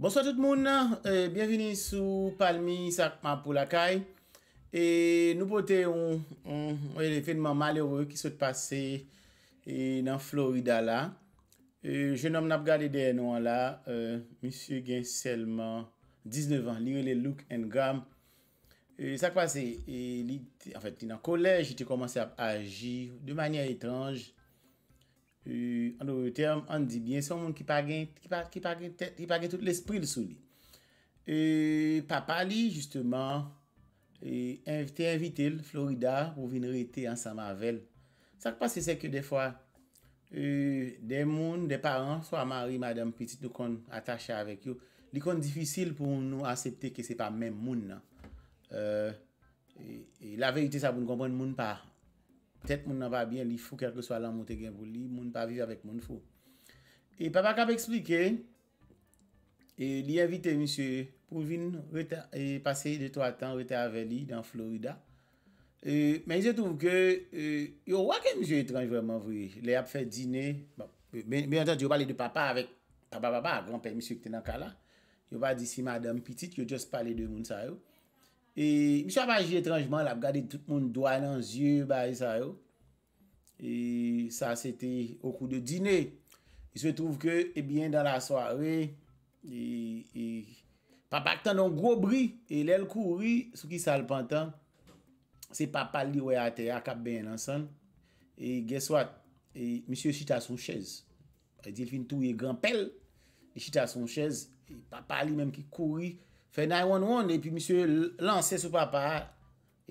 Bonsoit tout moun euh, nan, bienveni sou Palmi Sakma Poulakay Nou pote yon, yon effenman malerou ki sou te pase euh, nan Florida la euh, Je nom nan ap gade de yon an la, M. Genselman, 19 an, li yon le look en gam Sakma se, li nan kolej iti komanse ap aji de manye etranj Euh, An di bien, son moun ki pa gen tout l'esprit l'sou li. Euh, papa li, justeman, te evite euh, l'Florida pou vin rete ansan mavel. Sak pa se seke de fwa, de moun, de paran, so a mari, madame petit, nou kon atache avek yo. Li kon difisil pou nou asepte ke se pa men moun nan. La veyite sa pou nou kompon moun pa. Tet moun nan va byen li fwo kelke swa lan moun te genvou li, moun pa vive avèk moun fwo. E papa kap eksplike, li evite monsye pou vin paseye de 3 tan rete avè li dan Florida. Men je touf ke yo wakè monsye etranj vèman vwe. Le ap fè dine, ben anta di yo pale de papa avèk papa baba pa, granpe monsye kte nan kala. Yo pa di si madame pitit yo jos pale de moun sa yo. E, mi sa pa jil etranjman, la pou gade tout moun dwa nan zye, ba, e sa yo. E, sa se te okou de dine. E se trouve ke, e bien, dan la soare, e, e, pa pa kten don gro bri, e lel kouri, sou ki salpantan. Se pa pali we ate akap ben nan san. E, geswat, e, mi se chita son chez. E, dil fin tou ye gran pel, e chita son chez, e, pa pali menm ki kouri. Fè 9-1-1, e pi msè lanse sou papa,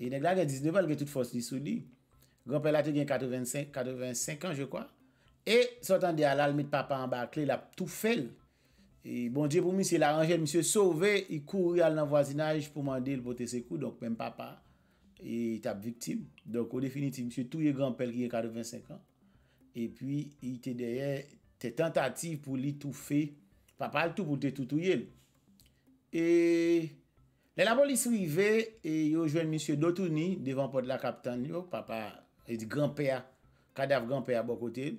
e neg la gen 19, al gen tout fos disou li. Grand-pèl a te gen 85, 85 an, je kwa. E, sot an de al, al mit papa an bakle, la tout fèl. E, bon diè pou msè la ranjè, msè sove, i kou yal nan voisinaj pou mande l pou te sekou, donk menm papa, e tap viktim. Donk, ou definiti, msè touye grand-pèl ki gen 85 an. E pi, i te deyè, te tentatif pou li tout fè. Papa al tout pou te toutouye l. E la polis wive, e yo jwen monsye dotouni devan pot la kapitan yo, papa e di granpeya, kadaf granpeya bo kote.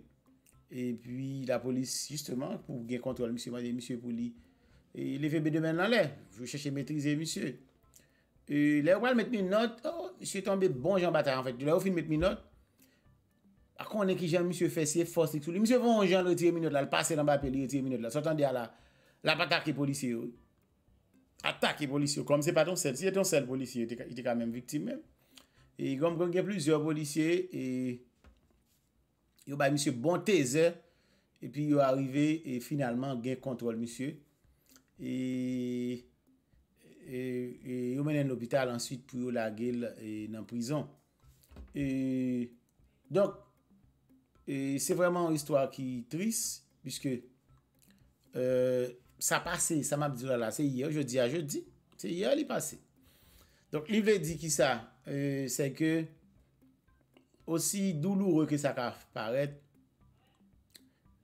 E pi la polis justeman pou gen kontrol monsye, monsye pou li. E le febe demen lan le, jwen chache metrize monsye. E le wale met mi not, oh, monsye tombe bon jan bata en fèt, yo la ou fin met mi not. A konen ki jan monsye fèsye fòstik sou li, monsye von jan lè tiye mi not la, lè pase lan ba pe li, lè tiye mi not la, sotan de a la, la bata ki polisi yo. Atak e policye, kom se pa ton sel. Si e ton sel policye, ite ka menm victime. E yonm kon gen plizye policye, e yo bay monsye bontese, e pi yo arive, e finalman gen kontrol monsye. E yo menen l'opital answit pou yo la gel nan prizon. E donk, e se vreman istwa ki tris, biske, e, euh, Sa pase, sa map di wala la, se ye yo je di a je di, se ye yo li pase. Donk li vè di ki sa, se ke osi douloure ke sa ka paret,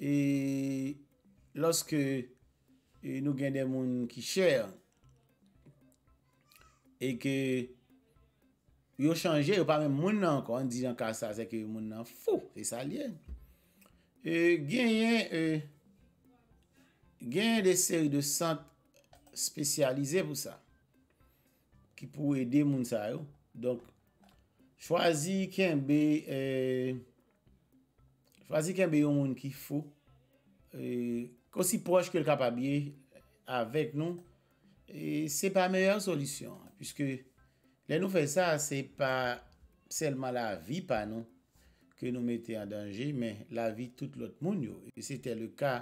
e loske nou gen de moun ki chè, e ke yo chanje, yo pa mè moun nan, kon di jan ka sa, se ke moun nan fou, se sa liè. E gen yè, e... gen de seri de sant spesyalize pou sa ki pou ede moun sa yo. Don, chwazi kenbe euh, chwazi kenbe yon moun ki fou konsi euh, poch ke l kapabye avek nou se pa meyar solisyon. Puske, le nou fe sa se pa selman la vi pa nou ke nou mette a danje men la vi tout lot moun yo. Se te le ka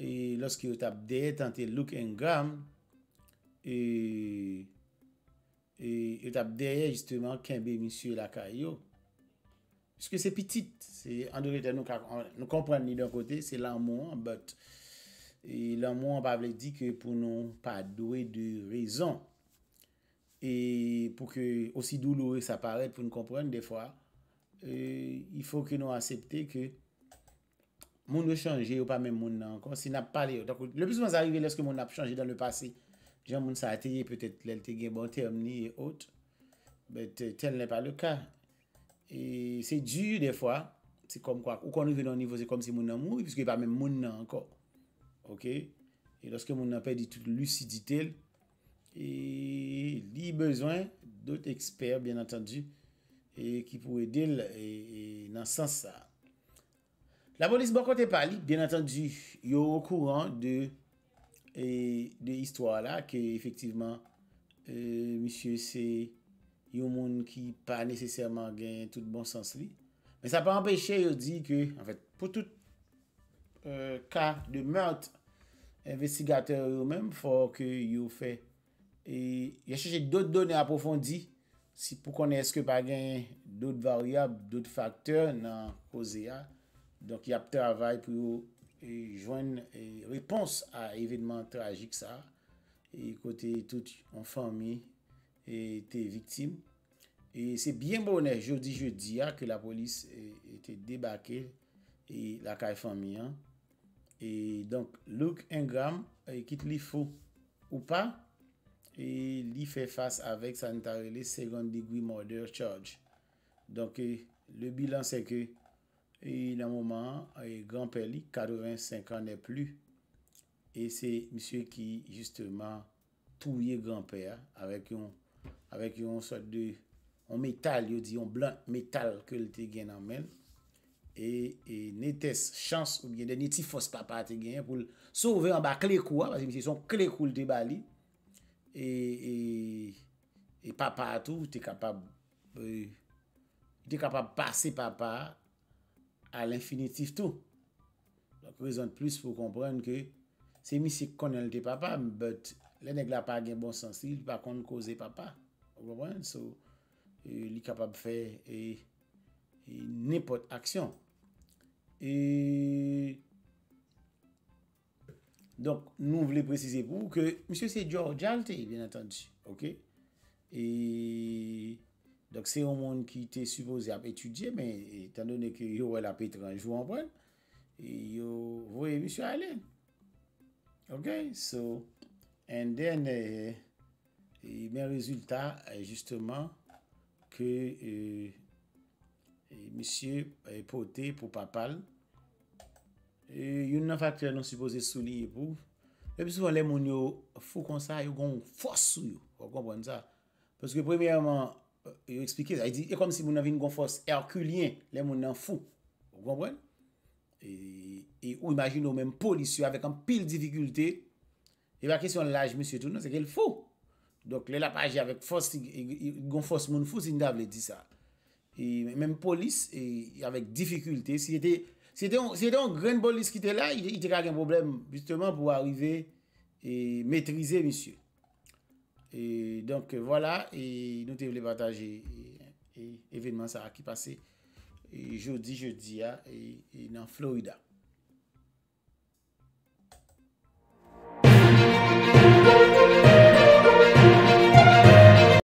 E loske yo tap derye tante look en gam, e, e yo tap derye justement kembe misye lakay yo. Ske se pitit, se andou reten nou ka, nou kompren ni dè kote, se lan moun, but e lan moun pa vle di ke pou nou pa douè de rezon. E pou ke osi dou louè sa paret, pou nou kompren de fwa, e yifou ke nou asepte ke Moun wè chanje ou pa mè moun nan ankon, si nap pale yo. Le pisman sa arrive leske moun ap chanje dan le pase, jan moun sa ateye peut-et lèl te gen bante amni et autres, bet eh, tel nè pa le ka. Et se djou de fwa, se kom kwa, ou kon nou venan nivou se kom se moun nan mou, e piskè pa mè moun nan ankon. Ok? E loske moun nan pe di tout luciditel, e li bezwen dout eksper, bien atanji, e ki pou edel e, e, nan sens sa. La polis bon kote pali, bien attendu, yo ou kouran de histwa la ke efektiveman misye se yo moun ki pa neseserman gen tout bon sens li. Men sa pa empeshe yo di ke, an fèt, pou tout ka e, de mèrt, investigatè yo mèm fò ke yo fè. E, yo chache dote donè aprofondi si pou konè eske pa gen dote varyab, dote faktè nan ozea. Donk y ap travay pou yo jwen repons a evidman tragik sa. E kote tout an fami ete viktim. E se bien bonè jodi-jodi ya ke la polis ete debake la kay fami an. E donk luk en gram kit li fo ou pa. E li fe fase avek sanitarele second degree murder charge. Donk le bilan seke. E nan mouman, e eh, granpè li, 85 an e plu, e se misye ki, justeman, pouye granpè, avek yon, avek yon sot de, yon metal, yon blan metal, ke li te gen anmen, e netes chans ou gen de netifos papa te gen, pou souve anba klekou, anba se misye son klekou li te bali, e, e, e papa atou, te kapab, e, euh, te kapab pase papa, A l'infinitif tou. La prezant plus fwo kompren ke se misi konen lte papa, but le neg la pa gen bon sensi, il va konen kose papa. Ou kompren? So, li kapab fe e nepot aksyon. E... Donk nou vle prezise pou ke misi se George Alte, bien atan ti, ok? E... Dok se yon moun ki te supoze ap etudye, men etan donen ke yo wè la petre anjou anpon, yo wè M. Allen. Ok? So, and then, men rezultat, justeman, ke euh, M. Pote pou papal, yon nan faktye nan supoze sou li yon pou, epi sou wè lè moun yo fou konsa, yo goun fos sou yo, yo goun pon sa. Ponske prevèyèman, yo euh, eksplike zay di, e kom si moun avin gonfos herkulien, le moun nan fou ou kompwen e ou imagine ou menm polis sou avek an pil divikulte e ba kesyon laj monsye tout nan, se gel fou dok le la pa aje avek fos gonfos moun fos, in dav le di sa e menm polis avek divikulte si ete an gren bolis ki te la ite kage an problem, justeman pou arive e metrize monsye Et donc voilà, nous devons l'avantage et événement ça a qui passer jeudi, jeudi, dans Florida.